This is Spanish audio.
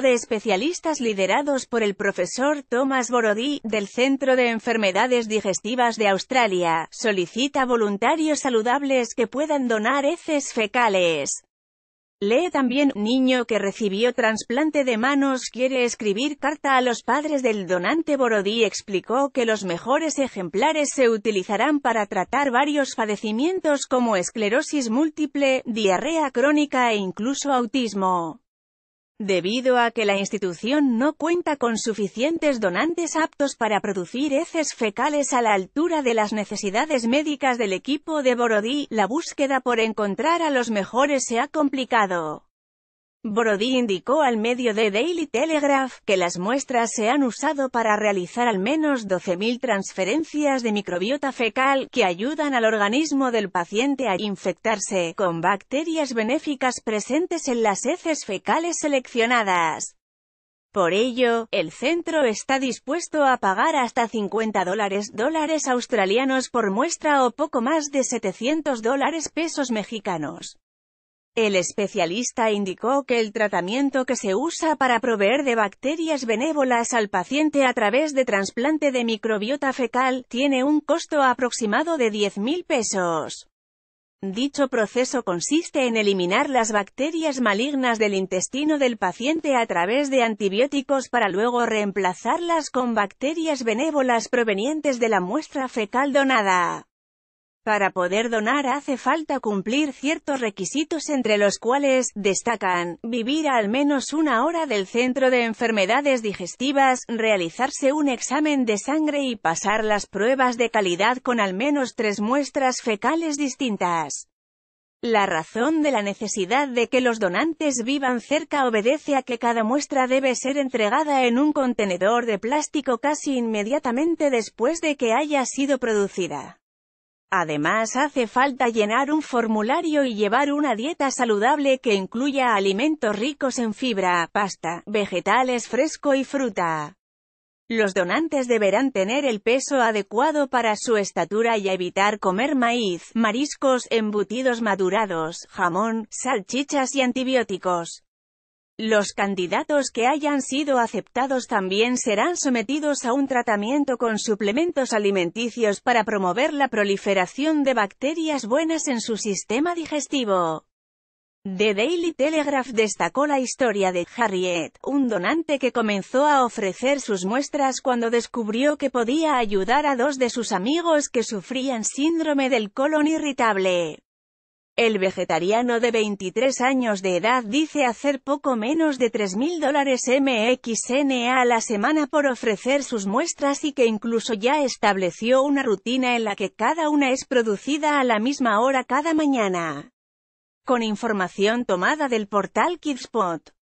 de especialistas liderados por el profesor Thomas Borodí, del Centro de Enfermedades Digestivas de Australia, solicita voluntarios saludables que puedan donar heces fecales. Lee también, niño que recibió trasplante de manos quiere escribir carta a los padres del donante Borodí explicó que los mejores ejemplares se utilizarán para tratar varios padecimientos como esclerosis múltiple, diarrea crónica e incluso autismo debido a que la institución no cuenta con suficientes donantes aptos para producir heces fecales a la altura de las necesidades médicas del equipo de Borodí, la búsqueda por encontrar a los mejores se ha complicado. Brody indicó al medio de Daily Telegraph que las muestras se han usado para realizar al menos 12.000 transferencias de microbiota fecal que ayudan al organismo del paciente a infectarse con bacterias benéficas presentes en las heces fecales seleccionadas. Por ello, el centro está dispuesto a pagar hasta 50 dólares, dólares australianos por muestra o poco más de 700 dólares pesos mexicanos. El especialista indicó que el tratamiento que se usa para proveer de bacterias benévolas al paciente a través de trasplante de microbiota fecal, tiene un costo aproximado de 10.000 pesos. Dicho proceso consiste en eliminar las bacterias malignas del intestino del paciente a través de antibióticos para luego reemplazarlas con bacterias benévolas provenientes de la muestra fecal donada. Para poder donar hace falta cumplir ciertos requisitos entre los cuales, destacan, vivir al menos una hora del centro de enfermedades digestivas, realizarse un examen de sangre y pasar las pruebas de calidad con al menos tres muestras fecales distintas. La razón de la necesidad de que los donantes vivan cerca obedece a que cada muestra debe ser entregada en un contenedor de plástico casi inmediatamente después de que haya sido producida. Además hace falta llenar un formulario y llevar una dieta saludable que incluya alimentos ricos en fibra, pasta, vegetales fresco y fruta. Los donantes deberán tener el peso adecuado para su estatura y evitar comer maíz, mariscos, embutidos madurados, jamón, salchichas y antibióticos. Los candidatos que hayan sido aceptados también serán sometidos a un tratamiento con suplementos alimenticios para promover la proliferación de bacterias buenas en su sistema digestivo. The Daily Telegraph destacó la historia de Harriet, un donante que comenzó a ofrecer sus muestras cuando descubrió que podía ayudar a dos de sus amigos que sufrían síndrome del colon irritable. El vegetariano de 23 años de edad dice hacer poco menos de 3.000 dólares MXNA a la semana por ofrecer sus muestras y que incluso ya estableció una rutina en la que cada una es producida a la misma hora cada mañana. Con información tomada del portal Kidspot.